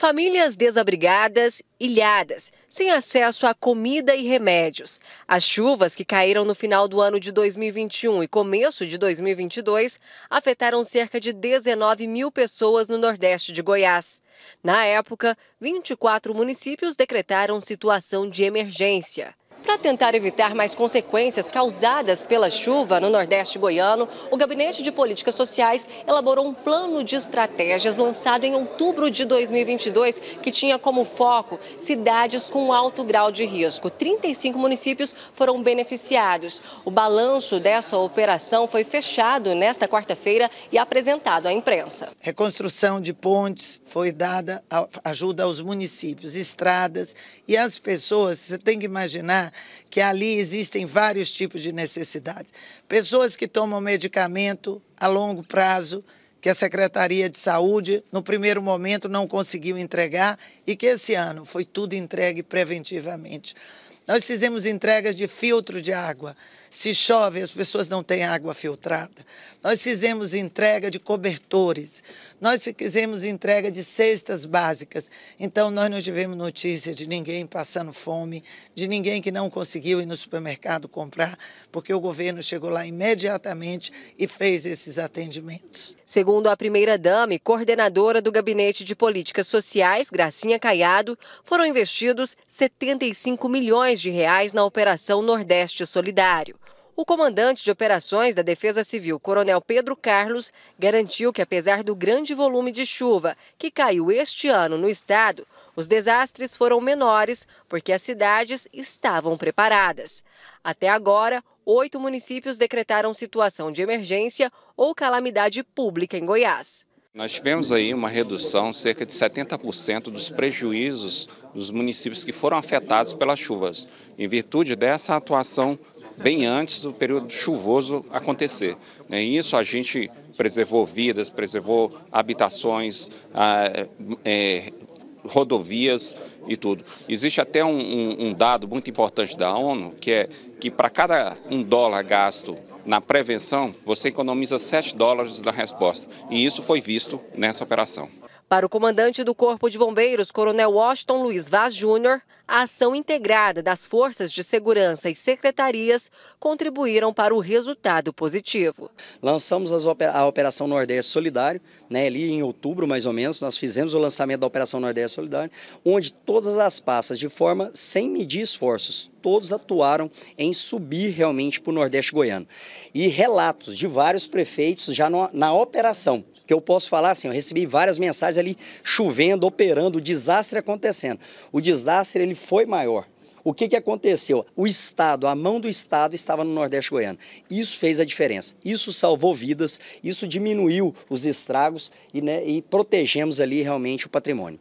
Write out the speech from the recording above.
Famílias desabrigadas, ilhadas, sem acesso a comida e remédios. As chuvas que caíram no final do ano de 2021 e começo de 2022 afetaram cerca de 19 mil pessoas no Nordeste de Goiás. Na época, 24 municípios decretaram situação de emergência. Para tentar evitar mais consequências causadas pela chuva no Nordeste goiano, o Gabinete de Políticas Sociais elaborou um plano de estratégias lançado em outubro de 2022, que tinha como foco cidades com alto grau de risco. 35 municípios foram beneficiados. O balanço dessa operação foi fechado nesta quarta-feira e apresentado à imprensa. Reconstrução de pontes foi dada ajuda aos municípios, estradas e as pessoas. Você tem que imaginar que ali existem vários tipos de necessidades. Pessoas que tomam medicamento a longo prazo, que a Secretaria de Saúde, no primeiro momento, não conseguiu entregar e que esse ano foi tudo entregue preventivamente. Nós fizemos entregas de filtro de água. Se chove, as pessoas não têm água filtrada. Nós fizemos entrega de cobertores. Nós fizemos entrega de cestas básicas. Então, nós não tivemos notícia de ninguém passando fome, de ninguém que não conseguiu ir no supermercado comprar, porque o governo chegou lá imediatamente e fez esses atendimentos. Segundo a primeira-dama e coordenadora do Gabinete de Políticas Sociais, Gracinha Caiado, foram investidos 75 milhões de reais na Operação Nordeste Solidário. O comandante de operações da Defesa Civil, Coronel Pedro Carlos, garantiu que, apesar do grande volume de chuva que caiu este ano no estado, os desastres foram menores porque as cidades estavam preparadas. Até agora, oito municípios decretaram situação de emergência ou calamidade pública em Goiás. Nós tivemos aí uma redução cerca de 70% dos prejuízos dos municípios que foram afetados pelas chuvas, em virtude dessa atuação bem antes do período chuvoso acontecer. Né? Em isso a gente preservou vidas, preservou habitações, ah, é, rodovias e tudo. Existe até um, um, um, dado muito importante da ONU, que é que para cada um dólar gasto na prevenção, você economiza 7 dólares na resposta. E isso foi visto nessa operação. Para o comandante do Corpo de Bombeiros, Coronel Washington Luiz Vaz Júnior, a ação integrada das forças de segurança e secretarias contribuíram para o resultado positivo. Lançamos a Operação Nordeste Solidário, né, ali em outubro mais ou menos, nós fizemos o lançamento da Operação Nordeste Solidário, onde todas as passas, de forma sem medir esforços, todos atuaram em subir realmente para o Nordeste goiano. E relatos de vários prefeitos já na operação, que eu posso falar assim, eu recebi várias mensagens ali chovendo, operando, o desastre acontecendo. O desastre ele foi maior. O que, que aconteceu? O Estado, a mão do Estado estava no Nordeste Goiano. Isso fez a diferença. Isso salvou vidas, isso diminuiu os estragos e, né, e protegemos ali realmente o patrimônio.